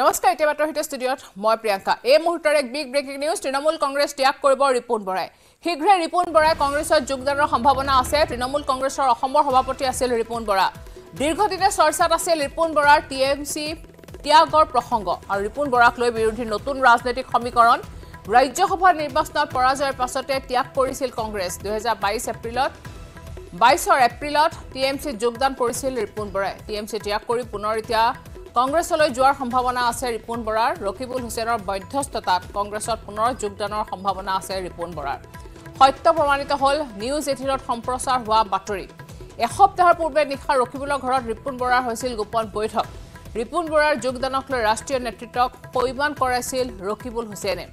নমস্কাৰ এতিয়া বাতৰি সৈতে ষ্টুডিঅ'ত মই প্ৰিয়ংকা এই মুহূৰ্তৰ এক big breaking news Trinamool Congress ত্যাগ কৰিব ৰিপুণ বৰাই শীঘ্ৰে ৰিপুণ বৰাই কংগ্ৰেছত যোগদানৰ সম্ভাৱনা আছে তৃণমূল কংগ্ৰেছৰ অসমৰ সভাপতি আছিল ৰিপুণ বৰা দীৰ্ঘদিনে চৰ্চাত আছিল ৰিপুণ বৰাৰ টি এম চি ত্যাগৰ প্ৰসংগ আৰু ৰিপুণ বৰাক লৈ বিৰোধীৰ নতুন ৰাজনৈতিক সমীকৰণ ৰাজ্যসভা নিৰ্বাচনত পৰাজয়ৰ পাছতে ত্যাগ কৰিছিল কংগ্ৰেছ দুহেজাৰ বাইছ এপ্ৰিলত বাইছৰ এপ্ৰিলত টি এম চিত যোগদান কৰিছিল ৰিপুণ বৰাই টি এম চি ত্যাগ কৰি পুনৰ এতিয়া কংগ্ৰেছলৈ যোৱাৰ সম্ভাৱনা আছে ৰিপুণ বৰাৰ ৰকিবুল হুছেইনৰ বাধ্যস্থতাত কংগ্ৰেছত পুনৰ যোগদানৰ সম্ভাৱনা আছে ৰিপুণ বৰাৰ সত্য প্ৰমাণিত হ'ল নিউজ এইটিনত সম্প্ৰচাৰ হোৱা বাতৰি এসপ্তাহৰ পূৰ্বে নিশা ৰকিবুলৰ ঘৰত ৰিপুণ বৰাৰ হৈছিল গোপন বৈঠক ৰিপুণ বৰাৰ যোগদানক লৈ ৰাষ্ট্ৰীয় নেতৃত্বক পৰিমাণ কৰাইছিল ৰকিবুল হুছেইনে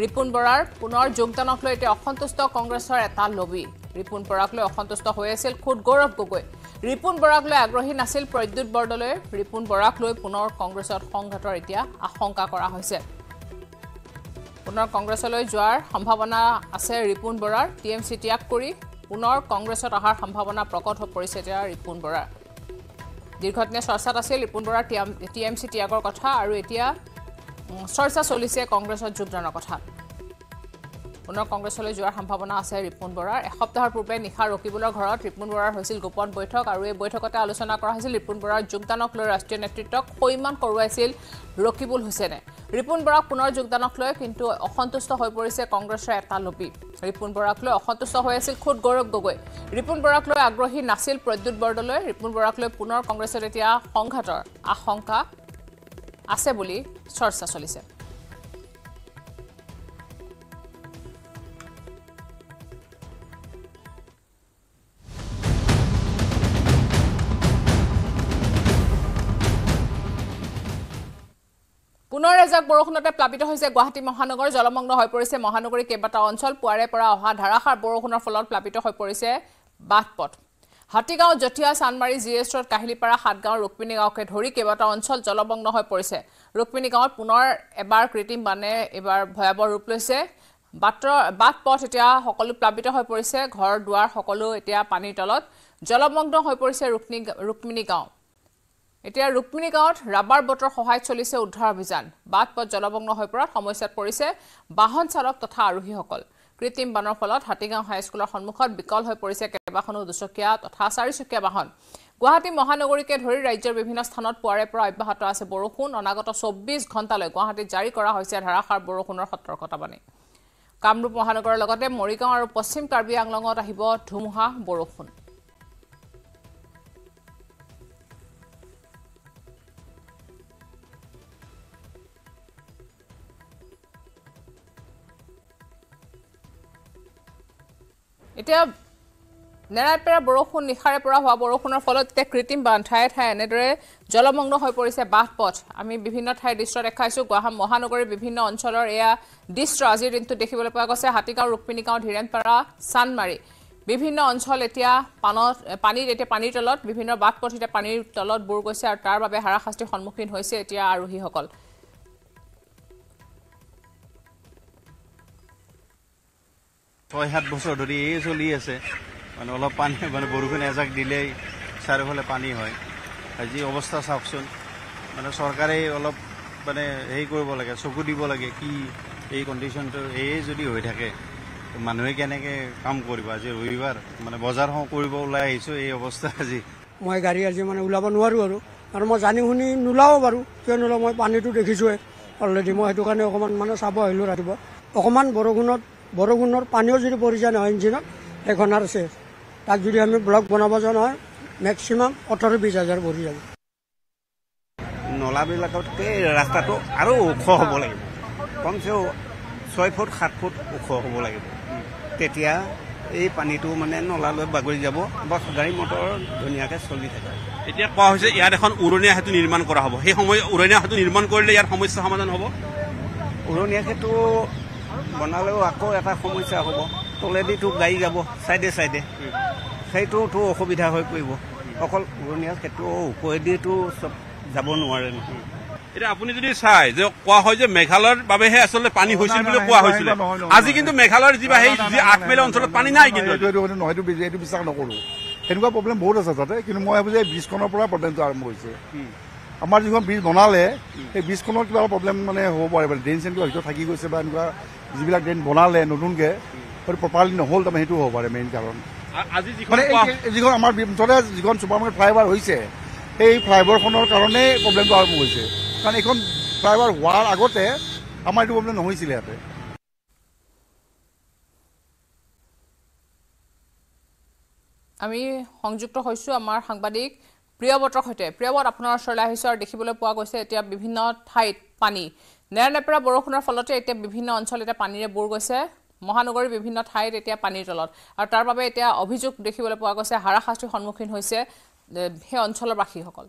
ৰিপুণ বৰাৰ পুনৰ যোগদানক লৈ এতিয়া অসন্তুষ্ট কংগ্ৰেছৰ এটা লবি ৰিপুণ বৰাক লৈ অসন্তুষ্ট হৈ আছিল খুদ গৌৰৱ গগৈ ৰিপুণ বৰাক লৈ আগ্ৰহী নাছিল প্ৰদ্যুৎ বৰদলৈ ৰিপুণ বৰাক লৈ পুনৰ কংগ্ৰেছত সংঘাতৰ এতিয়া আশংকা কৰা হৈছে পুনৰ কংগ্ৰেছলৈ যোৱাৰ সম্ভাৱনা আছে ৰিপুণ বৰাৰ টি এম চি ত্যাগ কৰি পুনৰ কংগ্ৰেছত অহাৰ সম্ভাৱনা প্ৰকট হৈ পৰিছে এতিয়া ৰিপুণ বৰাৰ দীৰ্ঘদিনে চৰ্চাত আছিল ৰিপুণ বৰাৰ টি এম চি ত্যাগৰ কথা আৰু এতিয়া চৰ্চা চলিছে কংগ্ৰেছত যোগদানৰ কথা পুনৰ কংগ্ৰেছলৈ যোৱাৰ সম্ভাৱনা আছে ৰিপুণ বৰাৰ এসপ্তাহৰ পূৰ্বে নিশা ৰকিবুলৰ ঘৰত ৰিপুণ বৰাৰ হৈছিল গোপন বৈঠক আৰু এই বৈঠকতে আলোচনা কৰা হৈছিল ৰিপুণ বৰাৰ যোগদানক লৈ ৰাষ্ট্ৰীয় নেতৃত্বক সৈমান কৰোৱাইছিল ৰকিবুল হুছেইনে ৰিপুণ বৰাক পুনৰ যোগদানক লৈ কিন্তু অসন্তুষ্ট হৈ পৰিছে কংগ্ৰেছৰ এটা লবি ৰিপুণ বৰাক লৈ অসন্তুষ্ট হৈ আছিল খুদ গৌৰৱ গগৈ ৰিপুণ বৰাক লৈ আগ্ৰহী নাছিল প্ৰদ্যুৎ বৰদলৈ ৰিপুণ বৰাক লৈ পুনৰ কংগ্ৰেছত এতিয়া সংঘাতৰ আশংকা আছে বুলি চৰ্চা চলিছে পুনৰ এজাক বৰষুণতে প্লাবিত হৈছে গুৱাহাটী মহানগৰ জলমগ্ন হৈ পৰিছে মহানগৰীৰ কেইবাটাও অঞ্চল পুৱাৰে পৰা অহা ধাৰাসাৰ বৰষুণৰ ফলত প্লাবিত হৈ পৰিছে বাট পথ Hatigaon Jatia Chandmari G S road Kahilipara Satgaon Rukmini গাঁওকে ধৰি কেইবাটাও অঞ্চল জলমগ্ন হৈ পৰিছে ৰুক্মিণী গাঁৱত পুনৰ এবাৰ কৃত্ৰিম বানে এইবাৰ ভয়াৱহ ৰূপ লৈছে বাটৰ বাট পথ এতিয়া সকলো প্লাবিত হৈ পৰিছে ঘৰ দুৱাৰ সকলো এতিয়া পানীৰ তলত জলমগ্ন হৈ পৰিছে ৰুক্মিণী গাঁও এতিয়া ৰুক্মিণী গাঁৱত ৰাবাৰ বটৰ সহায়ত চলিছে উদ্ধাৰ অভিযান বাট পথ জলমগ্ন হৈ পৰাত সমস্যাত পৰিছে বাহন চালক তথা আৰোহীসকল কৃত্ৰিম বানৰ ফলত হাতীগাঁও হাইস্কুলৰ সন্মুখত বিকল হৈ পৰিছে কেইবাখনো দুচকীয়া তথা চাৰিচকীয়া বাহন গুৱাহাটী মহানগৰীকে ধৰি ৰাজ্যৰ বিভিন্ন স্থানত পুৱাৰে পৰা অব্যাহত আছে বৰষুণ অনাগত চৌব্বিছ ঘণ্টালৈ গুৱাহাটীত জাৰি কৰা হৈছে ধাৰাসাৰ বৰষুণৰ সতৰ্কতাবাণী কামৰূপ মহানগৰৰ লগতে মৰিগাঁও আৰু পশ্চিম কাৰ্বি আংলঙত আহিব ধুমুহা বৰষুণ এতিয়া নেৰাপেৰা বৰষুণ নিশাৰে পৰা হোৱা বৰষুণৰ ফলত এতিয়া কৃত্ৰিম বান ঠায়ে ঠায়ে এনেদৰে জলমগ্ন হৈ পৰিছে বাট পথ আমি বিভিন্ন ঠাইৰ দৃশ্য দেখাইছোঁ গুৱাহা মহানগৰীৰ বিভিন্ন অঞ্চলৰ এয়া দৃশ্য আজিৰ দিনটোত দেখিবলৈ পোৱা গৈছে হাতীগাঁও ৰুক্মিণীগাঁও ধীৰেণপাৰা চানমাৰী বিভিন্ন অঞ্চল এতিয়া পানত পানীত এতিয়া পানীৰ তলত বিভিন্ন বাট পথ এতিয়া পানীৰ তলত বুৰ গৈছে আৰু তাৰ বাবে হাৰাশাস্তিৰ সন্মুখীন হৈছে এতিয়া আৰোহীসকল ছয় সাত বছৰ ধৰি এই চলি আছে মানে অলপ পানী মানে বৰষুণ এজাক দিলেই চাৰিওফালে পানী হয় আজি অৱস্থা চাওকচোন মানে চৰকাৰে অলপ মানে হেৰি কৰিব লাগে চকু দিব লাগে কি এই কণ্ডিশ্যনটো এই যদি হৈ থাকে মানুহে কেনেকৈ কাম কৰিব আজি ৰবিবাৰ মানে বজাৰ হওঁ কৰিব ওলাই আহিছোঁ এই অৱস্থা আজি মই গাড়ী আজি মানে ওলাব নোৱাৰোঁ আৰু আৰু মই জানি শুনি নোলাওঁ বাৰু কিয় নোলাওঁ মই পানীটো দেখিছোঁৱেই অলৰেডি মই সেইটো কাৰণে অকণমান মানে চাব আহিলোঁ ৰাতিপুৱা অকণমান বৰষুণত বৰষুণৰ পানীও যদি পৰি যায় নহয় ইঞ্জিনত সেইখন আৰু চেছ তাত যদি আমি ব্লক বনাব যাওঁ নহয় মেক্সিমাম ওঠৰ বিছ হাজাৰ পৰি যাব নলাবিলাকত নলাবিলাকতকে ৰাস্তাটো আৰু ওখ হ'ব লাগিব কমচেও ছয় ফুট সাত ফুট ওখ হ'ব লাগিব তেতিয়া এই পানীটো মানে নলালৈ বাগৰি যাব বা গাড়ী মটৰ ধুনীয়াকৈ চলি থাকে এতিয়া কোৱা হৈছে ইয়াত এখন উৰণীয়া সেতু নিৰ্মাণ কৰা হ'ব সেই সময় উৰণীয়া সেতু নিৰ্মাণ কৰিলে ইয়াৰ সমস্যা সমাধান হ'ব উৰণীয়া সেতু বনালেও আকৌ এটা সমস্যা হ'ব তলেদিতো গাড়ী যাব চাইডে চাইডে সেইটোতো অসুবিধা হৈ পৰিব অকল ঘূৰণীয়া সেইটো ওপৰেদিতো চব যাব নোৱাৰে নহয় এতিয়া আপুনি যদি চাই যে কোৱা হয় যে মেঘালয়ৰ বাবেহে আচলতে পানী হৈছিল বুলি কোৱা হৈছিল আজি কিন্তু মেঘালয়ৰ যিবা সেই আঠমেলীয়া অঞ্চলত পানী নাই কিন্তু এইটো বিশ্বাস নকৰোঁ সেনেকুৱা প্ৰব্লেম বহুত আছে তাতে কিন্তু মই ভাবোঁ যে ব্ৰিজখনৰ পৰা প্ৰব্লেমটো আৰম্ভ হৈছে আমাৰ যিখন ব্ৰিজ বনালে সেই ব্ৰিজখনৰ কিবা প্ৰব্লেম মানে হ'ব পাৰে ড্ৰেইন চেইন কিবা ভিতৰত থাকি গৈছে বা এনেকুৱা যিবিলাক ড্ৰেইন বনালে নতুনকৈ সেইটো প্ৰপাৰলি নহ'ল তাৰমানে সেইটো হ'ব পাৰে মেইন কাৰণ মানে যিখন আমাৰ মুঠতে যিখন চুপাৰমাৰ্কেট ফ্লাইঅভাৰ হৈছে সেই ফ্লাইঅভাৰখনৰ কাৰণেই প্ৰব্লেমটো আৰম্ভ হৈছে কাৰণ এইখন ফ্লাইঅভাৰ হোৱাৰ আগতে আমাৰ এইটো প্ৰব্লেম নহৈছিলে ইয়াতে আমি সংযুক্ত হৈছোঁ আমাৰ সাংবাদিক প্ৰিয়ব্ৰতৰ সৈতে প্ৰিয়ব্ৰত আপোনাৰ ওচৰলৈ আহিছোঁ আৰু দেখিবলৈ পোৱা গৈছে এতিয়া বিভিন্ন ঠাইত পানী নেৰানেপেৰা বৰষুণৰ ফলতে এতিয়া বিভিন্ন অঞ্চল এতিয়া পানীৰে বুৰ গৈছে মহানগৰীৰ বিভিন্ন ঠাইত এতিয়া পানীৰ তলত আৰু তাৰ বাবে এতিয়া অভিযোগ দেখিবলৈ পোৱা গৈছে হাৰাশাস্তিৰ সন্মুখীন হৈছে সেই অঞ্চলৰ বাসীসকল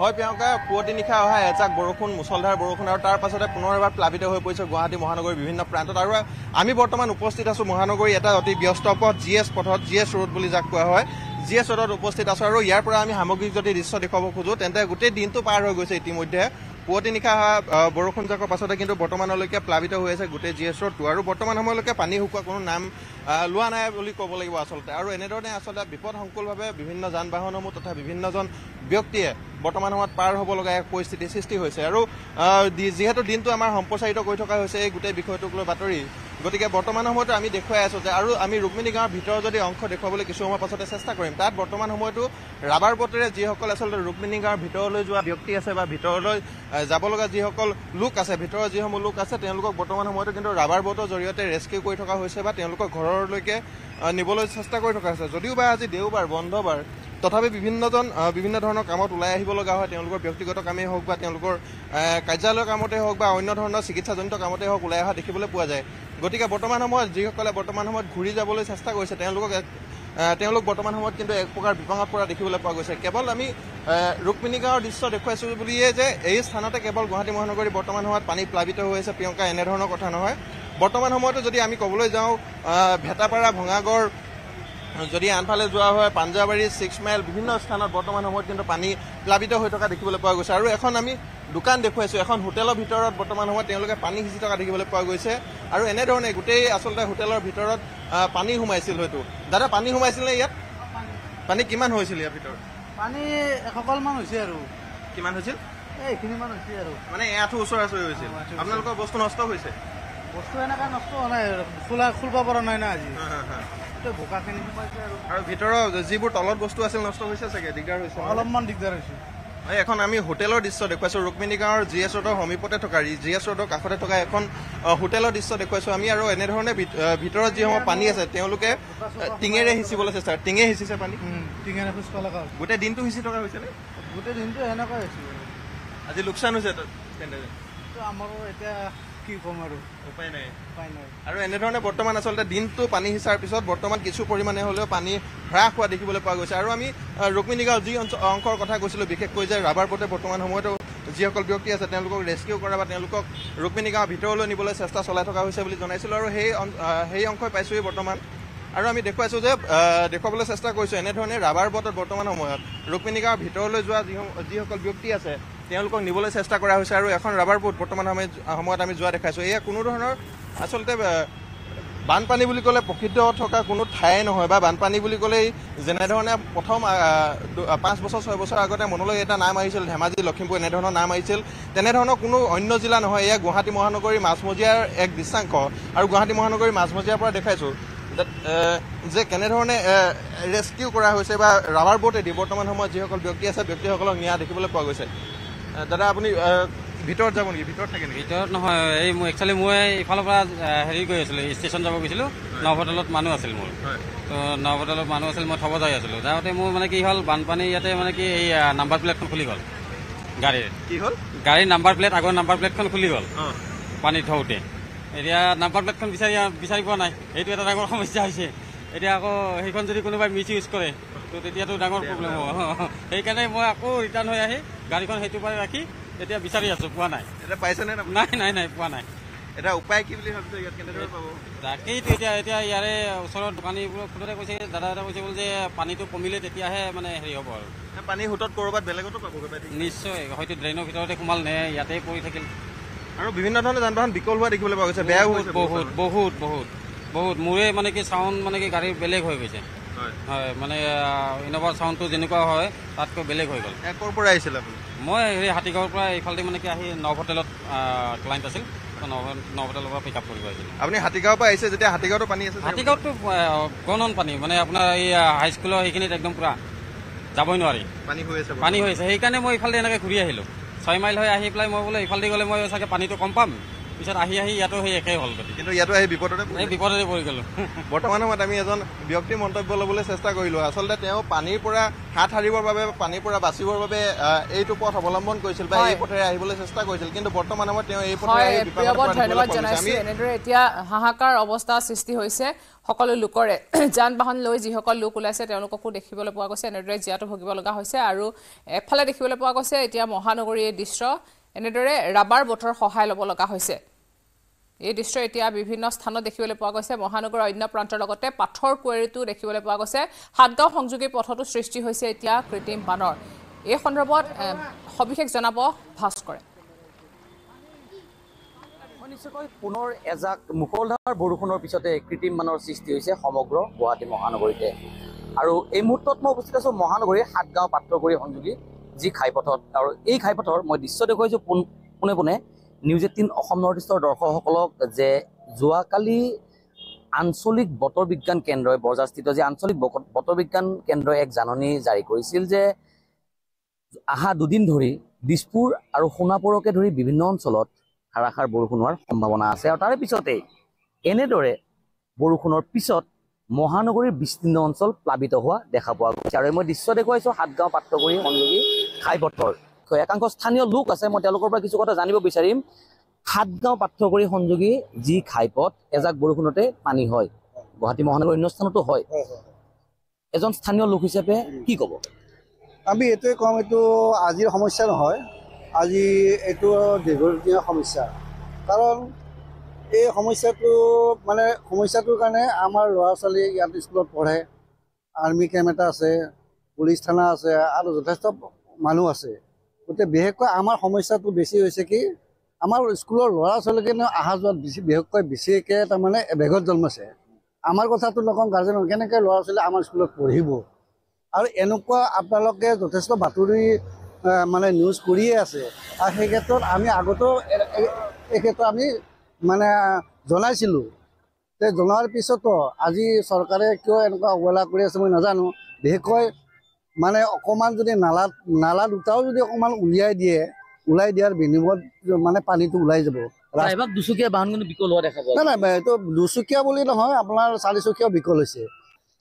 হয় প্ৰিয়ংকা পুৱতি নিশা অহা এজাক বৰষুণ মুছলধাৰ বৰষুণ আৰু তাৰ পাছতে পুনৰ এবাৰ প্লাৱিত হৈ পৰিছে গুৱাহাটী মহানগৰীৰ বিভিন্ন প্ৰান্তত আৰু আমি বৰ্তমান উপস্থিত আছো মহানগৰীৰ এটা অতি ব্যস্ত পথ জি এছ পথত জি এছ ৰোড বুলি যাক কোৱা হয় জি এছ ৰোডত উপস্থিত আছো আৰু ইয়াৰ পৰা আমি সামগ্ৰিক যদি দৃশ্য দেখুৱাব খোজোঁ তেন্তে গোটেই দিনটো পাৰ হৈ গৈছে ইতিমধ্যে পুৱতি নিশা অহা বৰষুণ বৰষুণজাকৰ পাছতে কিন্তু বৰ্তমানলৈকে প্লাৱিত হৈ আছে গোটেই জি এছ ৰোডটো আৰু বৰ্তমান সময়লৈকে পানী শুকোৱা কোনো নাম লোৱা নাই বুলি ক'ব লাগিব আচলতে আৰু এনেধৰণে আচলতে বিপদসংকুলভাৱে বিভিন্ন যান বাহনসমূহ তথা বিভিন্নজন ব্যক্তিয়ে বৰ্তমান সময়ত পাৰ হ'ব লগা এক পৰিস্থিতি সৃষ্টি হৈছে আৰু যিহেতু দিনটো আমাৰ সম্প্ৰচাৰিত কৰি থকা হৈছে এই গোটেই বিষয়টোক লৈ বাতৰি গতিকে বৰ্তমান সময়তো আমি দেখুৱাই আছোঁ যে আৰু আমি ৰুক্মিণী গাঁৱৰ ভিতৰৰ যদি অংশ দেখুৱাবলৈ কিছু সময়ৰ পাছতে চেষ্টা কৰিম তাত বৰ্তমান সময়তো ৰাবাৰ বটেৰে যিসকল আচলতে ৰুক্মিণী গাঁৱৰ ভিতৰলৈ যোৱা ব্যক্তি আছে বা ভিতৰলৈ যাব লগা যিসকল লোক আছে ভিতৰৰ যিসমূহ লোক আছে তেওঁলোকক বৰ্তমান সময়তো কিন্তু ৰাবাৰ বটৰ জৰিয়তে ৰেস্কিউ কৰি থকা হৈছে বা তেওঁলোকৰ ঘৰলৈকে নিবলৈ চেষ্টা কৰি থকা হৈছে যদিও বা আজি দেওবাৰ বন্ধবাৰ তথাপি বিভিন্নজন বিভিন্ন ধৰণৰ কামত ওলাই আহিব লগা হয় তেওঁলোকৰ ব্যক্তিগত কামেই হওক বা তেওঁলোকৰ কাৰ্যালয়ৰ কামতে হওক বা অন্য ধৰণৰ চিকিৎসাজনিত কামতে হওক ওলাই অহা দেখিবলৈ পোৱা যায় গতিকে বৰ্তমান সময়ত যিসকলে বৰ্তমান সময়ত ঘূৰি যাবলৈ চেষ্টা কৰিছে তেওঁলোকক তেওঁলোক বৰ্তমান সময়ত কিন্তু এক প্ৰকাৰ বিপাঙত পৰা দেখিবলৈ পোৱা গৈছে কেৱল আমি ৰুক্মিণী গাঁৱৰ দৃশ্য দেখুৱাইছোঁ বুলিয়ে যে এই স্থানতে কেৱল গুৱাহাটী মহানগৰী বৰ্তমান সময়ত পানী প্লাৱিত হৈ আছে প্ৰিয়ংকা এনেধৰণৰ কথা নহয় বৰ্তমান সময়তো যদি আমি ক'বলৈ যাওঁ ভেটাপাৰা ভঙাগড় যদি আনফালে যোৱা হয় পাঞ্জাবাৰী ছিক্স মাইল বিভিন্ন স্থানত বৰ্তমান সময়ত কিন্তু পানী প্লাবিত হৈ থকা দেখিবলৈ পোৱা গৈছে আৰু এখন আমি দোকান দেখুৱাইছোঁ এখন হোটেলৰ ভিতৰত বৰ্তমান সময়ত তেওঁলোকে পানী সিঁচি থকা দেখিবলৈ পোৱা গৈছে আৰু এনেধৰণে গোটেই আচলতে হোটেলৰ ভিতৰত পানী সোমাইছিল হয়তো দাদা পানী সোমাইছিল নে ইয়াত পানী কিমান হৈছিল ইয়াৰ ভিতৰত পানী এসকলমান হৈছে আৰু কিমান হৈছিল এইখিনিমান মানে এআঠু ওচৰা ওচৰি হৈছিল বস্তু নষ্ট হৈছে বস্তু এনেকা নষ্ট হোৱা নাই খোলা খুলিব পৰা নাই না আজি বোকাখিনি আৰু ভিতৰৰ যিবোৰ তলত বস্তু আছিল নষ্ট হৈছে চাগে দিগদাৰ হৈছে অলপমান দিগদাৰ হৈছে এখন আমি হোটেলৰ দৃশ্য দেখুৱাইছোঁ ৰুক্মিণী গাঁৱৰ জি এছ ৰোডৰ সমীপতে থকা জি এছ ৰোডৰ কাষতে থকা এখন হোটেলৰ দৃশ্য দেখুৱাইছোঁ আমি আৰু এনেধৰণে ভিতৰত যিসমূহ পানী আছে তেওঁলোকে টিঙেৰে সিঁচিবলৈ চেষ্টা টিঙে সিঁচিছে পানী টিঙেৰে খোজ পালে গোটেই দিনটো সিঁচি থকা হৈছেনে গোটেই দিনটো এনেকুৱাই হৈছে আজি লোকচান হৈছে আমাৰো এতিয়া আৰু এনেধৰণে বৰ্তমান আচলতে দিনটো পানী সিঁচাৰ পিছত বৰ্তমান কিছু পৰিমাণে হ'লেও পানী হ্ৰাস হোৱা দেখিবলৈ পোৱা গৈছে আৰু আমি ৰুক্মিণী গাঁও যি অংশৰ কথা কৈছিলোঁ বিশেষকৈ যে ৰাবাৰ বটে বৰ্তমান সময়তো যিসকল ব্যক্তি আছে তেওঁলোকক ৰেস্কিউ কৰা বা তেওঁলোকক ৰুক্মিণী গাঁৱৰ ভিতৰলৈ নিবলৈ চেষ্টা চলাই থকা হৈছে বুলি জনাইছিলোঁ আৰু সেই সেই অংশই পাইছোঁহি বৰ্তমান আৰু আমি দেখুৱাইছোঁ যে দেখুৱাবলৈ চেষ্টা কৰিছোঁ এনেধৰণে ৰাবাৰ বটত বৰ্তমান সময়ত ৰুক্মিণী গাঁৱৰ ভিতৰলৈ যোৱা যিসকল ব্যক্তি আছে তেওঁলোকক নিবলৈ চেষ্টা কৰা হৈছে আৰু এখন ৰাবাৰ বোট বৰ্তমান সময়ত আমি যোৱা দেখাইছোঁ এয়া কোনো ধৰণৰ আচলতে বানপানী বুলি ক'লে প্ৰসিদ্ধ থকা কোনো ঠায়ে নহয় বা বানপানী বুলি ক'লেই যেনেধৰণে প্ৰথম পাঁচ বছৰ ছয় বছৰ আগতে মনলৈ এটা নাম আহিছিল ধেমাজি লখিমপুৰ এনেধৰণৰ নাম আহিছিল তেনেধৰণৰ কোনো অন্য জিলা নহয় এয়া গুৱাহাটী মহানগৰীৰ মাজমজিয়াৰ এক দৃশ্যাংশ আৰু গুৱাহাটী মহানগৰীৰ মাজমজিয়াৰ পৰা দেখাইছোঁ যে কেনেধৰণে ৰেস্কিউ কৰা হৈছে বা ৰাবাৰ বোটেদি বৰ্তমান সময়ত যিসকল ব্যক্তি আছে ব্যক্তিসকলক নিয়া দেখিবলৈ পোৱা গৈছে দাদা আপুনি ভিতৰত যাব নেকি ভিতৰত থাকে নেকি ভিতৰত নহয় এই মোৰ একচুৱেলি মই ইফালৰ পৰা হেৰি কৰি আছিলোঁ ষ্টেচন যাব গৈছিলোঁ নৱদলত মানুহ আছিল মোৰ তো নৱদলত মানুহ আছিল মই থব যাই আছিলোঁ যাওঁতে মোৰ মানে কি হ'ল বানপানী ইয়াতে মানে কি এই নাম্বাৰ প্লেটখন খুলি গ'ল গাড়ীৰ কি হ'ল গাড়ীৰ নাম্বাৰ প্লেট আগৰ নাম্বাৰ প্লেটখন খুলি গ'ল পানীত থওঁতে এতিয়া নাম্বাৰ প্লেটখন বিচাৰি বিচাৰি পোৱা নাই সেইটো এটা ডাঙৰ সমস্যা হৈছে এতিয়া আকৌ সেইখন যদি কোনোবাই মিছ ইউজ কৰে তো তেতিয়াতো ডাঙৰ প্ৰব্লেম হ'ব সেইকাৰণে মই আকৌ ৰিটাৰ্ণ হৈ আহি গাড়ীখন সেইটো পাৰে ৰাখি এতিয়া বিচাৰি আছো পোৱা নাই পাইছেনে নাই নাই নাই পোৱা নাই এটা উপায় কি বুলি ভাবিছে তাকেইতো এতিয়া এতিয়া ইয়াৰে ওচৰৰ দোকানীবোৰৰ ফোনতে কৈছে দাদা এটা কৈছে বোলো যে পানীটো কমিলে তেতিয়াহে মানে হেৰি হ'ব আৰু পানী সোঁতত ক'ৰবাত বেলেগতো পাব নিশ্চয় হয়তো ড্ৰেইনৰ ভিতৰতে সোমাল নে ইয়াতে পৰি থাকিল আৰু বিভিন্ন ধৰণৰ যান বাহন বিকল হোৱা দেখিবলৈ পোৱা গৈছে বেয়া বহুত বহুত বহুত বহুত মোৰে মানে কি চাউণ্ড মানে কি গাড়ী বেলেগ হৈ গৈছে হয় মানে ইন'ভাৰ চাউণ্ডটো যেনেকুৱা হয় তাতকৈ বেলেগ হৈ গ'ল ক'ৰ পৰা আহিছিল মই হেৰি হাতীগাঁৱৰ পৰা এইফালে মানে কি আহি নভ হোটেলত ক্লাইণ্ট আছিল নভ হোটেলৰ পৰা পিক আপ কৰিব আহিছিল আপুনি হাতীগাঁৱৰ পৰা আহিছে যেতিয়া হাতীগাঁৱতো পানী আছে হাতীগাঁৱতো গণন পানী মানে আপোনাৰ এই হাইস্কুলৰ সেইখিনিত একদম পূৰা যাবই নোৱাৰি পানী হৈ আছে পানী হৈ আছে সেইকাৰণে মই এইফালে এনেকৈ ঘূৰি আহিলোঁ ছয় মাইল হৈ আহি পেলাই মই বোলো এইফালে গ'লে মই চাগে পানীটো কম পাম পিছত আহি আহি ইয়াতো সেই একেই হল গতি কিন্তু ইয়াতো আহি বিপদতে বিপদতে পৰি গলো বৰ্তমান সময়ত আমি এজন ব্যক্তি মন্তব্য ল'বলৈ চেষ্টা কৰিলোঁ আচলতে তেওঁ পানীৰ পৰা হাত সাৰিবৰ বাবে পানীৰ পৰা বাচিবৰ বাবে এইটো পথ অৱলম্বন কৰিছিল বা এই পথেৰে আহিবলৈ চেষ্টা কৰিছিল কিন্তু বৰ্তমান সময়ত তেওঁ এই পথেৰে ধন্যবাদ জনাইছোঁ এনেদৰে এতিয়া হাহাকাৰ অৱস্থা সৃষ্টি হৈছে সকলো লোকৰে যান বাহন লৈ যিসকল লোক ওলাইছে তেওঁলোককো দেখিবলৈ পোৱা গৈছে এনেদৰে জীয়াটো ভুগিব লগা হৈছে আৰু এফালে দেখিবলৈ পোৱা গৈছে এতিয়া মহানগৰীৰ দৃশ্য এনেদৰে ৰাবাৰ বটৰ সহায় ল'ব লগা হৈছে এই দৃশ্য এতিয়া বিভিন্ন স্থানত দেখিবলৈ পোৱা গৈছে মহানগৰৰ অন্য প্ৰান্তৰ লগতে পাথৰ কুঁৱেৰীটো দেখিবলৈ পোৱা গৈছে সাতগাঁও সংযোগী পথতো সৃষ্টি হৈছে এতিয়া কৃত্ৰিম বানৰ এই সন্দৰ্ভত সবিশেষ জনাব ভাস্কৰে নিশ্চয়কৈ পুনৰ এজাক মুকলধাৰ বৰষুণৰ পিছতে কৃত্ৰিম বানৰ সৃষ্টি হৈছে সমগ্ৰ গুৱাহাটী মহানগৰীতে আৰু এই মুহূৰ্তত মই উপস্থিত আছোঁ মহানগৰীৰ সাতগাঁও পাত্ৰগুৰি সংযোগী যি ঘাইপথত আৰু এই ঘাইপথৰ মই দৃশ্য দেখুৱাইছোঁ পোন পোনে পোনে নিউজ এইটিন অসম নৰ্থ ইষ্টৰ দৰ্শকসকলক যে যোৱাকালি আঞ্চলিক বতৰ বিজ্ঞান কেন্দ্ৰই বৰজাস্থিত যে আঞ্চলিক বতৰ বিজ্ঞান কেন্দ্ৰই এক জাননী জাৰি কৰিছিল যে অহা দুদিন ধৰি দিছপুৰ আৰু সোণাপুৰকে ধৰি বিভিন্ন অঞ্চলত হাৰাসাৰ বৰষুণ হোৱাৰ সম্ভাৱনা আছে আৰু তাৰে পিছতেই এনেদৰে বৰষুণৰ পিছত মহানগৰীৰ বিস্তীৰ্ণ অঞ্চল প্লাৱিত হোৱা দেখা পোৱা গৈছে আৰু মই দৃশ্য দেখুৱাইছোঁ সাতগাঁও পাত্ৰগুৰি সংযোগী ঘাইপথৰ পক্ষ একাংশ স্থানীয় লোক আছে মই তেওঁলোকৰ পৰা কিছু কথা জানিব বিচাৰিম সাতগাঁও পাৰ্থকৰী সংযোগী যি ঘাইপথ এজাক বৰষুণতে পানী হয় গুৱাহাটী মহানগৰ অন্য স্থানতো হয় এজন স্থানীয় লোক হিচাপে কি ক'ব আমি এইটোৱে কম এইটো আজিৰ সমস্যা নহয় আজি এইটো দীৰ্ঘদিনীয়া সমস্যা কাৰণ এই সমস্যাটো মানে সমস্যাটোৰ কাৰণে আমাৰ ল'ৰা ছোৱালী ইয়াত স্কুলত পঢ়ে আৰ্মি কেম্প এটা আছে পুলিচ থানা আছে আৰু যথেষ্ট মানুহ আছে গতিকে বিশেষকৈ আমাৰ সমস্যাটো বেছি হৈছে কি আমাৰ স্কুলৰ ল'ৰা ছোৱালীখিনি অহা যোৱাত বেছি বিশেষকৈ বেছিকৈ তাৰমানে বেগত জন্মাইছে আমাৰ কথাটো নকওঁ গাৰ্জেনক কেনেকৈ ল'ৰা ছোৱালী আমাৰ স্কুলত পঢ়িব আৰু এনেকুৱা আপোনালোকে যথেষ্ট বাতৰি মানে নিউজ কৰিয়ে আছে আৰু সেই ক্ষেত্ৰত আমি আগতেও এই ক্ষেত্ৰত আমি মানে জনাইছিলোঁ জনোৱাৰ পিছতো আজি চৰকাৰে কিয় এনেকুৱা অৱহেলা কৰি আছে মই নাজানো বিশেষকৈ মানে অকণমান যদি নালা নালা দুটাও যদি অকণমান উলিয়াই দিয়ে ওলাই দিয়াৰ বিনিময়ত মানে পানীটো ওলাই যাব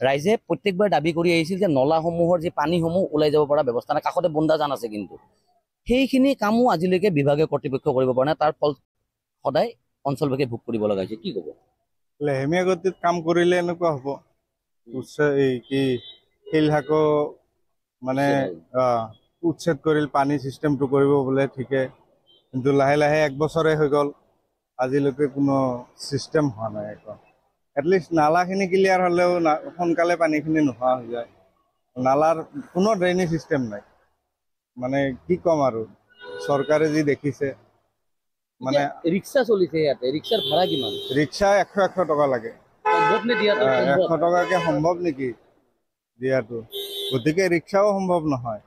ৰাইজে প্ৰত্যেকবাৰ দাবী কৰি আহিছিল যে নলাসমূহৰ যি পানীসমূহ ওলাই যাব পৰা ব্যৱস্থা নাই কাষতে বন্দাজান আছে কিন্তু সেইখিনি কামো আজিলৈকে বিভাগে কৰ্তৃপক্ষ কৰিব পৰা নাই তাৰ ফল সদায় অঞ্চলভাগে ভোগ কৰিব লগা হৈছে কি ক'ব লেহেমীয়া গতিত কাম কৰিলে এনেকুৱা হ'ব এই কি শিলশাকৰ মানে উচ্ছেদ কৰিল পানী চিষ্টেমটো কৰব বলে ঠিকে কিন্তু লাহে লাহে এক বছৰে হৈ গ'ল আজিলৈকে কোনো চিষ্টেম হোৱা নাই একো এটলিষ্ট নালাখিনি ক্লিয়াৰ হলেও সোনকালে পানীখিনি নোহোৱা হৈ যায় নালাৰ কোনো ড্ৰেইনেজ চিষ্টেম নাই মানে কি কম আৰু চৰকাৰে যি দেখিছে মানে ৰিক্সা চলিছে ইয়াতে ৰিক্সাৰ ভাড়া কিমান ৰিক্সা এশ এশ টকা লাগে একশো টাকাকে সম্ভব নেকি দিয়াটো গতিকে ৰিক্সাও সম্ভৱ নহয়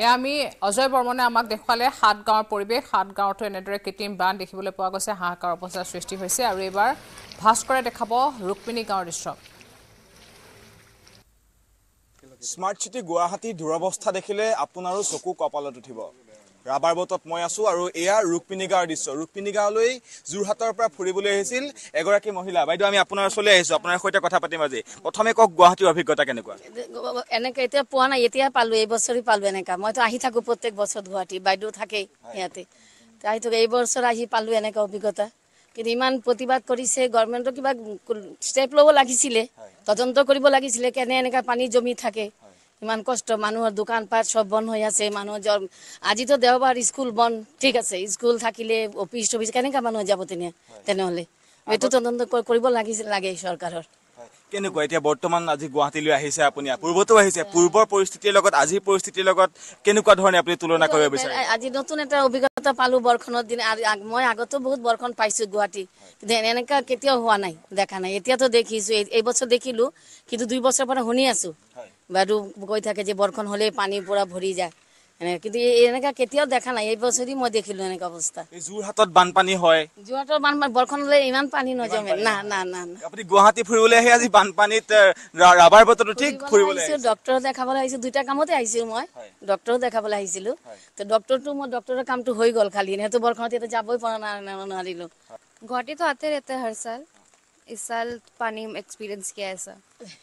এয়া আমি অজয় বৰ্মনে আমাক দেখুৱালে সাতগাঁৱৰ পৰিৱেশ সাতগাঁৱতো এনেদৰে কৃত্ৰিম বান দেখিবলৈ পোৱা গৈছে হাহাকাৰ অৱস্থাৰ সৃষ্টি হৈছে আৰু এইবাৰ ভাস্কৰে দেখাব ৰুক্মিণী গাঁৱৰ দৃশ্য স্মাৰ্ট চিটি গুৱাহাটীৰ দুৰৱস্থা দেখিলে আপোনাৰো চকু কপালত উঠিব ৰাবাৰ বটত মই আছো আৰু এয়া ৰুক্মিণী গাঁৱৰ দৃশ্য ৰুক্মিণী গাঁৱলৈ যোৰহাটৰ পৰা ফুৰিবলৈ আহিছিল এগৰাকী মহিলা বাইদেউ আমি আপোনাৰ ওচৰলৈ আহিছো আপোনাৰ সৈতে কথা পাতিম আজি প্ৰথমে কওক গুৱাহাটীৰ অভিজ্ঞতা কেনেকুৱা এনেকে এতিয়া পোৱা নাই এতিয়া পালো এইবছৰে পালো এনেকা মইতো আহি থাকো প্ৰত্যেক বছৰ গুৱাহাটী বাইদেউ থাকেই ইয়াতে আহিতো এই বছৰ আহি পালো এনেকা অভিজ্ঞতা কিন্তু ইমান প্ৰতিবাদ কৰিছে গভৰ্ণমেণ্টৰ কিবা ষ্টেপ ল'ব লাগিছিলে তদন্ত কৰিব লাগিছিলে কেনে এনেকুৱা পানী জমি থাকে ইমান কষ্ট মানুহৰ দোকান পাত চব বন্ধ হৈ আছে মানুহ আজিতো দেওবাৰ স্কুল বন্ধ ঠিক আছে স্কুল থাকিলে অফিচ চফিচ কেনেকুৱা মানুহ যাব তেনেহ'লে এইটো তদন্ত কৰিব লাগিছিল লাগে চৰকাৰৰ কেনেকুৱা এতিয়া বৰ্তমান আজি গুৱাহাটীলৈ আহিছে আপুনি পূৰ্বতো আহিছে পূৰ্বৰ পৰিস্থিতিৰ লগত আজিৰ পৰিস্থিতিৰ লগত কেনেকুৱা ধৰণে আপুনি তুলনা কৰিব বিচাৰে আজি নতুন এটা অভিজ্ঞতা পালোঁ বৰষুণৰ দিন মই আগতো বহুত বৰষুণ পাইছো গুৱাহাটী কিন্তু এনেকুৱা কেতিয়াও হোৱা নাই দেখা নাই এতিয়াতো দেখিছোঁ এইবছৰ দেখিলো কিন্তু দুই বছৰৰ পৰা শুনি আছো বাইদেউ কৈ থাকে যে বৰষুণ হ'লেই পানী পূৰা ভৰি যায় এনেকে কিন্তু এনেকা কেতিয়াও দেখা নাই এইবছৰে মই দেখিলো এনেকা অৱস্থা যোৰহাটত বানপানী হয় যোৰহাটত বানপানী বৰষুণ হলে ইমান পানী নজমে না না না আপুনি গুৱাহাটী ফুৰিবলৈ আহি আজি বানপানীত ৰাবাৰ বতৰটো ঠিক ফুৰিবলৈ আহিছো ডক্টৰ দেখাবলৈ আহিছো দুইটা কামতে আহিছো মই ডক্টৰ দেখাবলৈ আহিছিলো তো ডক্টৰটো মই ডক্টৰৰ কামটো হৈ গ'ল খালি সিহঁতো বৰষুণত এতিয়া যাবই পৰা নোৱাৰিলো ঘটিতো হাতে ৰেতে হৰ চাল इस साल पानी एक्सपीरियंस किया है सर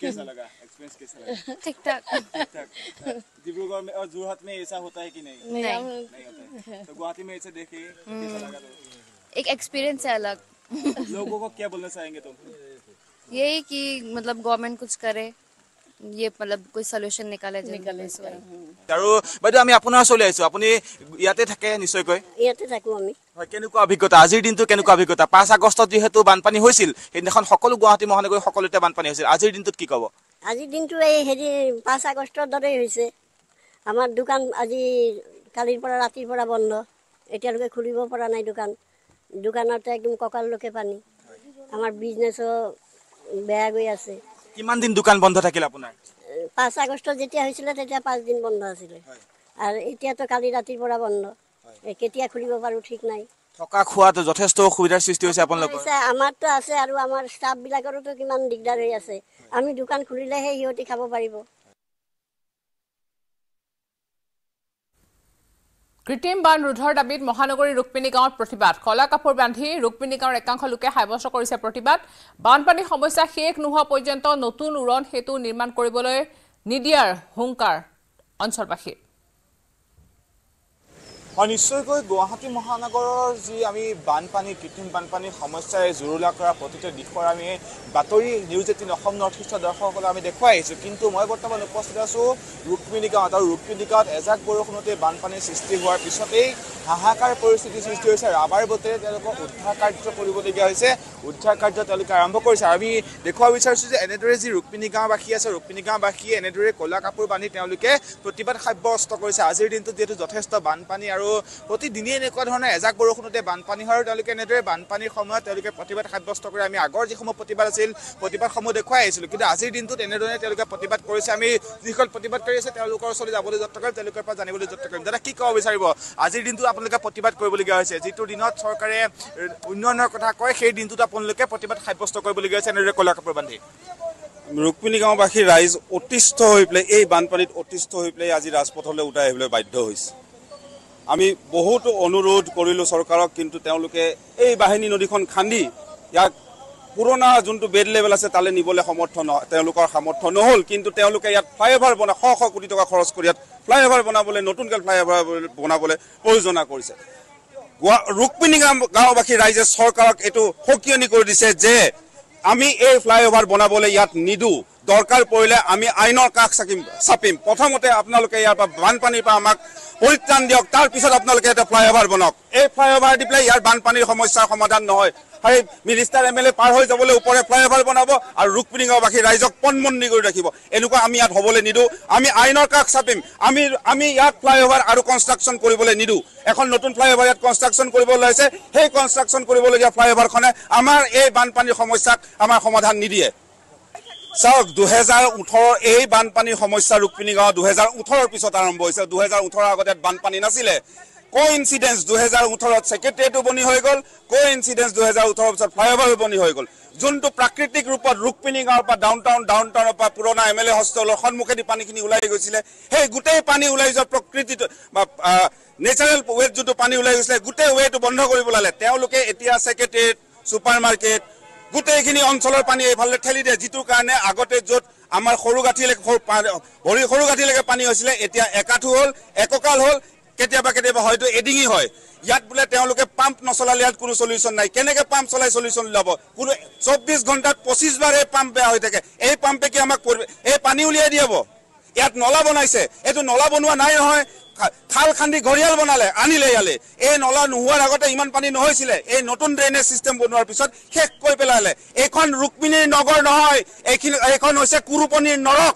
कैसा लगा एक्सपीरियंस कैसा लगा ठीक ठाक डिब्रूगढ़ में और जोरहट में ऐसा होता है कि नहीं नहीं, नहीं, नहीं होता है तो गुवाहाटी में ऐसे देखे तो कैसा हम्म। लगा एक एक्सपीरियंस है अलग लोगों को क्या बोलना चाहेंगे तुम यही कि मतलब गवर्नमेंट कुछ करे ये मतलब कोई सोल्यूशन निकाले निकाले इस बार আৰু বাইদেউ আমি আপোনাৰ ওচৰলৈ আহিছো আপুনি ইয়াতে থাকে নিশ্চয়কৈ ইয়াতে থাকো আমি হয় কেনেকুৱা অভিজ্ঞতা আজিৰ দিনটো কেনেকুৱা অভিজ্ঞতা পাঁচ আগষ্টত যিহেতু বানপানী হৈছিল সেইদিনাখন সকলো গুৱাহাটী মহানগৰী সকলোতে বানপানী হৈছিল আজিৰ দিনটোত কি ক'ব আজিৰ দিনটো এই হেৰি পাঁচ আগষ্টৰ দৰেই হৈছে আমাৰ দোকান আজি কালিৰ পৰা ৰাতিৰ পৰা বন্ধ এতিয়ালৈকে খুলিব পৰা নাই দোকান দোকানতে একদম কঁকাললৈকে পানী আমাৰ বিজনেছো বেয়া গৈ আছে কিমান দিন দোকান বন্ধ থাকিল আপোনাৰ পাঁচ আগষ্টত যেতিয়া হৈছিলে তেতিয়া পাঁচদিন বন্ধ আছিলে আৰু এতিয়াতো কালি ৰাতিৰ পৰা বন্ধ কেতিয়া খুলিব পাৰোঁ ঠিক নাই থকা খোৱাটো যথেষ্ট অসুবিধাৰ সৃষ্টি হৈছে আপোনালোকৰ আমাৰতো আছে আৰু আমাৰ ষ্টাফবিলাকৰোতো কিমান দিগদাৰ হৈ আছে আমি দোকান খুলিলেহে সিহঁতি খাব পাৰিব কৃত্রিম বান রোধর দাবিত মহানগরী রুক্মিণী গাঁত প্রতিবাদ কলা কাপড় বান্ধি রুক্মিণী গাঁর একাংশ লোকে সাব্যস্ত করেছে প্রতিবাদ বানপানী সমস্যা শেষ নোহা পর্যন্ত নতুন উড়ন সেতু নির্মাণ করবলে নিদিয়ার হুঙ্কার অঞ্চলবাসীর হয় নিশ্চয়কৈ গুৱাহাটী মহানগৰৰ যি আমি বানপানী কৃত্ৰিম বানপানীৰ সমস্যাই জুৰুলা কৰা প্ৰতিটো দিশৰ আমি বাতৰি নিউজ এইটিন অসম নৰ্থ ইষ্টৰ দৰ্শকসকলে আমি দেখুৱাই আহিছোঁ কিন্তু মই বৰ্তমান উপস্থিত আছোঁ ৰুক্মিণী গাঁৱত আৰু ৰুক্মিণী গাঁৱত এজাক বৰষুণতেই বানপানীৰ সৃষ্টি হোৱাৰ পিছতেই হাহাকাৰ পৰিস্থিতি সৃষ্টি হৈছে ৰাবাৰ বটেৰে তেওঁলোকক উদ্ধাৰ কাৰ্য কৰিবলগীয়া হৈছে উদ্ধাৰ কাৰ্য তেওঁলোকে আৰম্ভ কৰিছে আমি দেখুৱাব বিচাৰিছোঁ যে এনেদৰে যি ৰুক্মিণী গাঁওবাসী আছে ৰুক্মিণী গাঁওবাসীয়ে এনেদৰে ক'লা কাপোৰ বান্ধি তেওঁলোকে প্ৰতিবাদ সাব্যস্ত কৰিছে আজিৰ দিনটোত যিহেতু যথেষ্ট বানপানী আৰু আৰু প্ৰতিদিনে এনেকুৱা ধৰণৰ এজাক বৰষুণতে বানপানী হয় আৰু তেওঁলোকে এনেদৰে বানপানীৰ সময়ত তেওঁলোকে প্ৰতিবাদ সাব্যস্ত কৰে আমি আগৰ যিসমূহ প্ৰতিবাদ আছিল প্ৰতিবাদসমূহ দেখুৱাই আহিছিলোঁ কিন্তু আজিৰ দিনটোত এনেধৰণে তেওঁলোকে প্ৰতিবাদ কৰিছে আমি যিসকল প্ৰতিবাদকাৰী আছে তেওঁলোকৰ ওচৰলৈ যাবলৈ যত্ন কৰিম তেওঁলোকৰ পৰা জানিবলৈ যত্ন কৰিম দাদা কি ক'ব বিচাৰিব আজিৰ দিনটোত আপোনালোকে প্ৰতিবাদ কৰিবলগীয়া হৈছে যিটো দিনত চৰকাৰে উন্নয়নৰ কথা কয় সেই দিনটোত আপোনালোকে প্ৰতিবাদ সাব্যস্ত কৰিবলগীয়া হৈছে এনেদৰে কলা কাপোৰ বান্ধি ৰুক্মিণী গাঁওবাসী ৰাইজ অতিষ্ঠ হৈ পেলাই এই বানপানীত অতিষ্ঠ হৈ পেলাই আজি ৰাজপথলৈ উঠাই আহিবলৈ বাধ্য হৈছে আমি বহুতো অনুরোধ করলো সরকারক কিন্তু তেওঁলোকে এই বাহিনী নদীখন খান্দি ইয়াক পুরোনা যোনটো বেড লেভেল আছে তালে নিবলে সমর্থ তেওঁলোকৰ সামর্থ্য নহল কিন্তু তেওঁলোকে ইয়াত ফ্লাইঅভার বনায় শ শ কোটি টাকা খরচ করে ইয়াত ফ্লাইঅভার বনাবলে নতুনকে ফ্লাইঅভার বনাবলে প্রযোজনা করেছে রুক্মিণী গাঁ গাঁওবাসী রাইজে সরকারক এইটো সকিয়নি করে দিছে যে আমি এই ফ্লাইঅভার বনাবলে ইয়াত নিদো দরকার পড়লে আমি আইনের কাশ চাকিম চাপিম প্রথমতে আপনাদের ইয়ার বানপানির আমাক পরিত্রাণ দিয়ক তারপর আপনাদের একটা ফ্লাইওভার বনক এই ফ্লাইওভার দি পেলে ইয়ার বানপানির সমস্যার সমাধান নয় হয় মিনিষ্টার এম এল এ পার হয়ে যাবলে উপরে ফ্লাইওভার বনাব আর রুকমিণিগাঁওবাসী রাইজক পণমন্দি করে রাখব এনেকা আমি ইয়াত হবলে নিদো আমি আইনের কাশ চাপিম আমি আমি ইয়াত ফ্লাইওভার আর কনস্ট্রাকশন করবলে নিদো এখন নতুন ফ্লাইওভার ইয়াত কনস্ট্রাকশন করবলে সেই কনস্ট্রাকশন করবলিয়া ফ্লাইওভারখনে আমার এই বানপানির সমস্যাক আমার সমাধান নিদিয়ে চাওক দুহেজাৰ ওঠৰ এই বানপানীৰ সমস্যা ৰুক্মিণী গাঁৱত দুহেজাৰ ওঠৰৰ পিছত আৰম্ভ হৈছে দুহেজাৰ ওঠৰ আগতে বানপানী নাছিলে ক ইঞ্চিডেঞ্চ দুহেজাৰ ওঠৰত ছেক্ৰেটেৰিয়েটো বনি হৈ গ'ল ক ইঞ্চিডেঞ্চ দুহেজাৰ ওঠৰৰ পিছত ফ্লাইঅভাৰো বনি হৈ গ'ল যোনটো প্ৰাকৃতিক ৰূপত ৰুক্মিণী গাঁৱৰ পৰা ডাউন টাউন ডাউন টাউনৰ পৰা পুৰণা এম এল এ হস্পিটেলৰ সন্মুখেদি পানীখিনি ওলাই গৈছিলে সেই গোটেই পানী ওলাই যোৱা প্ৰকৃতিটো বা নেচাৰেল ৱেত যোনটো পানী ওলাই গৈছিলে গোটেই ৱেটো বন্ধ কৰিব লাগে তেওঁলোকে এতিয়া ছেক্ৰেটেৰিয়েট ছুপাৰ মাৰ্কেট গোটেইখিনি অঞ্চলৰ পানী এইফালে ঠেলি দিয়ে যিটো কাৰণে আগতে য'ত আমাৰ সৰু সৰুগাঠিলৈকে ভৰি সৰু গাঁঠিলৈকে পানী হৈছিলে এতিয়া একাঠু হ'ল এককাল হ'ল কেতিয়াবা কেতিয়াবা হয়তো এডিঙি হয় ইয়াত বোলে তেওঁলোকে পাম্প নচলালে ইয়াত কোনো চলিউশ্যন নাই কেনেকৈ পাম্প চলাই চলিউশ্যন ওলাব কোনো চৌব্বিছ ঘণ্টাত পঁচিছ বাৰ এই পাম্প বেয়া হৈ থাকে এই পাম্পে কি আমাক এই পানী উলিয়াই দিয়াব ইয়াত নলা বনাইছে এইটো নলা বনোৱা নাই নহয় খাল খান্দি ঘৰিয়াল বনালে আনিলে ইয়ালে এই নলা নোহোৱাৰ আগতে ইমান পানী নহৈছিলে এই নতুন ড্ৰেইনেজ ছিষ্টেম বনোৱাৰ পিছত শেষ কৰি পেলালে এইখন ৰুক্মিণীৰ নগৰ নহয় এইখিনি এইখন হৈছে কুৰুপণীৰ নৰক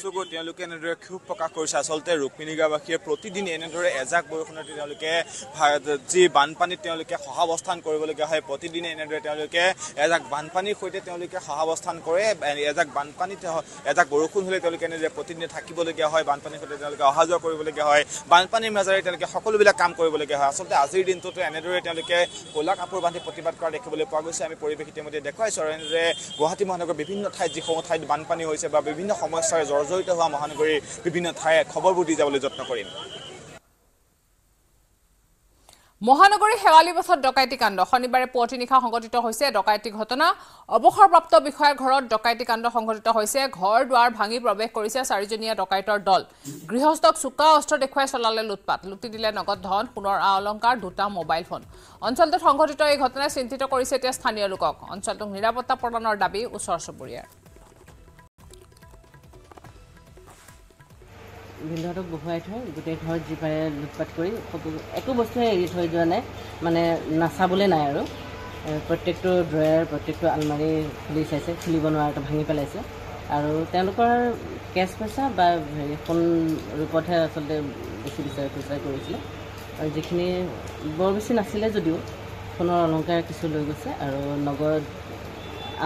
ইচ্ছুক তেওঁলোকে এনেদৰে ক্ষোভ প্ৰকাশ কৰিছে আচলতে ৰুক্মিণী গাঁওবাসীয়ে প্ৰতিদিনে এনেদৰে এজাক বৰষুণতে তেওঁলোকে যি বানপানীত তেওঁলোকে সহাৱস্থান কৰিবলগীয়া হয় প্ৰতিদিনে এনেদৰে তেওঁলোকে এজাক বানপানীৰ সৈতে তেওঁলোকে সহাৱস্থান কৰে এজাক বানপানীত এজাক বৰষুণ হ'লে তেওঁলোকে এনেদৰে প্ৰতিদিনে থাকিবলগীয়া হয় বানপানীৰ সৈতে তেওঁলোকে অহা যোৱা কৰিবলগীয়া হয় বানপানীৰ মাজেৰে তেওঁলোকে সকলোবিলাক কাম কৰিবলগীয়া হয় আচলতে আজিৰ দিনটোতো এনেদৰে তেওঁলোকে ক'লা কাপোৰ বান্ধি প্ৰতিবাদ কৰা দেখিবলৈ পোৱা গৈছে আমি পৰিৱেশ ইতিমধ্যে দেখুৱাইছোঁ আৰু এনেদৰে গুৱাহাটী মহানগৰৰ বিভিন্ন ঠাইত যিসমূহ ঠাইত বানপানী হৈছে বা বিভিন্ন সমস্যাৰে জৰ্জ জড়িত হওয়া মহানগৰীৰ বিভিন্ন ঠায়ে খবৰবুৰ দিয়ে যাবলে যত্ন কৰি মহানগৰী শেৱালি বাছত ডকাইতি কাণ্ড শনিবাৰে পুৱতি নিশা সংঘটিত হৈছে ডকাইতি ঘটনা অৱসৰপ্ৰাপ্ত বিষয়াৰ ঘৰত ডকাইতি কাণ্ড সংঘটিত হৈছে ঘৰ দুৱাৰ ভাঙি প্ৰৱেশ কৰিছে চাৰিজনীয়া ডকাইতৰ দল গৃহস্থক চোকা অস্ত্ৰ দেখুৱাই চলালে লুটপাত লুটি দিলে নগদ ধন সোণৰ আ অলংকাৰ দুটা মোবাইল ফোন অঞ্চলটোত সংঘটিত এই ঘটনাই চিন্তিত কৰিছে এতিয়া স্থানীয় লোকক অঞ্চলটোক নিৰাপত্তা প্ৰদানৰ দাবী ওচৰ চুবুৰীয়াৰ ভিনদেউহঁতক বহুৱাই থৈ গোটেই ঘৰত যি পাৰে লুটপাট কৰি সকলো একো বস্তুৱে এৰি থৈ যোৱা নাই মানে নাচাবলৈ নাই আৰু প্ৰত্যেকটো ড্ৰয়াৰ প্ৰত্যেকটো আলমাৰি খুলি চাইছে খুলিব নোৱাৰাটো ভাঙি পেলাইছে আৰু তেওঁলোকৰ কেছ পইচা বা হেৰি সোণ ৰূপতহে আচলতে বেছি বিচাৰি খোচাৰ কৰিছিলে আৰু যিখিনি বৰ বেছি নাছিলে যদিও সোণৰ অলংকাৰ কিছু লৈ গৈছে আৰু নগদ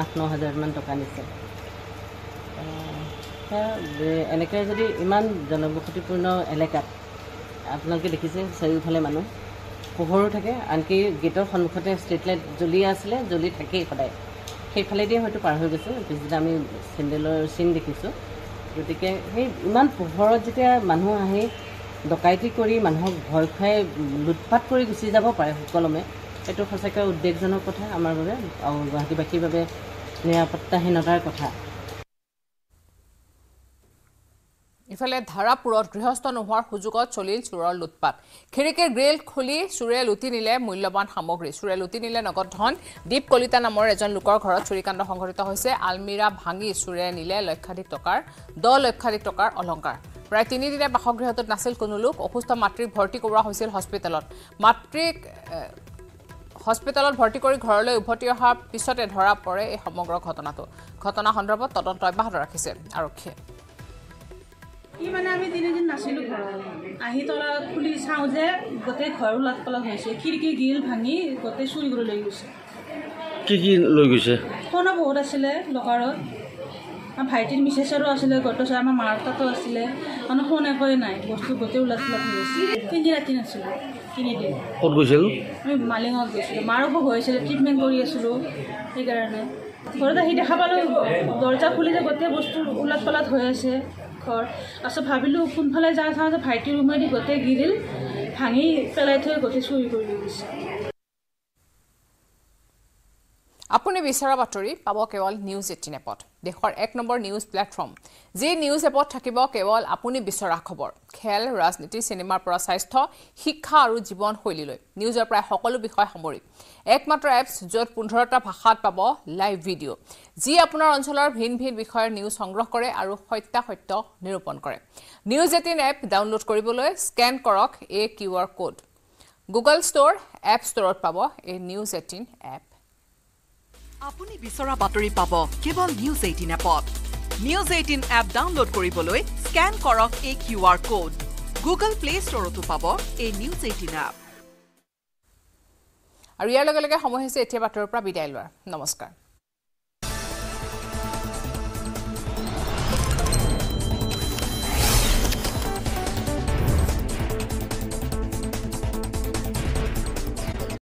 আঠ ন হাজাৰমান টকা নিছে এনেকৈ যদি ইমান জনবসতিপূৰ্ণ এলেকাত আপোনালোকে দেখিছে চাৰিওফালে মানুহ পোহৰো থাকে আনকি গেটৰ সন্মুখতে ষ্ট্ৰীট লাইট জ্বলি আছিলে জ্বলি থাকেই সদায় সেইফালেদিয়ে হয়তো পাৰ হৈ গৈছে পিছদিনা আমি চেণ্ডেলৰ চিন দেখিছোঁ গতিকে সেই ইমান পোহৰত যেতিয়া মানুহ আহি ডকাইতি কৰি মানুহক ভয় খুৱাই লুটপাট কৰি গুচি যাব পাৰে সুকলমে সেইটো সঁচাকৈ উদ্বেগজনক কথা আমাৰ বাবে আৰু গুৱাহাটীবাসীৰ বাবে নিৰাপত্তাহীনতাৰ কথা ইফালে ধাৰাপুৰত গৃহস্থ নোহোৱাৰ সুযোগত চলিল চোৰৰ লুটপাট খিৰিকীৰ গ্ৰিল খুলি চোৰে লুটি নিলে মূল্যৱান সামগ্ৰী চোৰে লুটি নিলে নগদ ধন দীপ কলিতা নামৰ এজন লোকৰ ঘৰত চুৰিকাণ্ড সংঘটিত হৈছে আলমিৰা ভাঙি চোৰে নিলে লক্ষাধিক টকাৰ দহ লক্ষাধিক টকাৰ অলংকাৰ প্ৰায় তিনিদিনে বাসগৃহটোত নাছিল কোনো লোক অসুস্থ মাতৃক ভৰ্তি কৰোৱা হৈছিল হস্পিটেলত মাতৃক হস্পিটেলত ভৰ্তি কৰি ঘৰলৈ উভতি অহাৰ পিছতে ধৰা পৰে এই সমগ্ৰ ঘটনাটো ঘটনা সন্দৰ্ভত তদন্ত অব্যাহত ৰাখিছে আৰক্ষীয়ে কি মানে আমি তিনিদিন নাছিলো ঘৰত আহি তলা খুলি চাওঁ যে গোটেই ঘৰ লাট পলাক হৈছে খিৰিকী গ্ৰিল ভাঙি গোটেই চুৰি কৰি লৈ গৈছে কি কি লৈ গৈছে সোণো বহুত আছিলে লকাৰত আমাৰ ভাইটিৰ মিছেছৰো আছিলে গোট আছে আমাৰ মাৰ তাতো আছিলে মানে সোণ একোৱেই নাই বস্তু গোটেই ওলাট পলাক হৈছে তিনিদিন ৰাতি নাছিলোঁ তিনিদিন ক'ত গৈছিলোঁ আমি মালিঙত গৈছিলোঁ মাৰকো খুব হৈছিলে ট্ৰিটমেণ্ট কৰি আছিলোঁ সেইকাৰণে ঘৰত আহি দেখা পালোঁ দৰ্জা খুলি যে গোটেই বস্তু ওলাট পলাট হৈ আছে ঘৰ তাৰপিছত ভাবিলোঁ কোনফালে যাওঁ চাওঁ যে ভাইটিৰ ৰুমেদি গোটেই গিৰিল ভাঙি পেলাই থৈ গোটেই চুৰি কৰি লৈ গৈছে আপুনি বিচৰা বাতৰি পাব কেৱল নিউজ এইটিন এপত দেশৰ এক নম্বৰ নিউজ প্লেটফৰ্ম যি নিউজ এপত থাকিব কেৱল আপুনি বিচৰা খবৰ খেল ৰাজনীতি চিনেমাৰ পৰা স্বাস্থ্য শিক্ষা আৰু জীৱনশৈলীলৈ নিউজৰ প্ৰায় সকলো বিষয় সামৰি একমাত্ৰ এপছ য'ত পোন্ধৰটা ভাষাত পাব লাইভ ভিডিঅ' যি আপোনাৰ অঞ্চলৰ ভিন ভিন বিষয়ৰ নিউজ সংগ্ৰহ কৰে আৰু সত্যাসত্য নিৰূপণ কৰে নিউজ এইটিন এপ ডাউনলোড কৰিবলৈ স্কেন কৰক এই Q R code Google store app ষ্ট'ৰত পাব এই নিউজ এইটিন এপ আপুনি বিচৰা বাতৰি পাব কেৱল নিউজ এইটিন এপত নিউজ এইটিন এপ ডাউনলোড কৰিবলৈ স্কেন কৰক এই Q R code Google play ষ্টৰতো পাব এই নিউজ এইটিন এপ আৰু ইয়াৰ লগে লগে সময় হৈছে এতিয়া বাতৰিৰ পৰা বিদায় লোৱাৰ নমস্কাৰ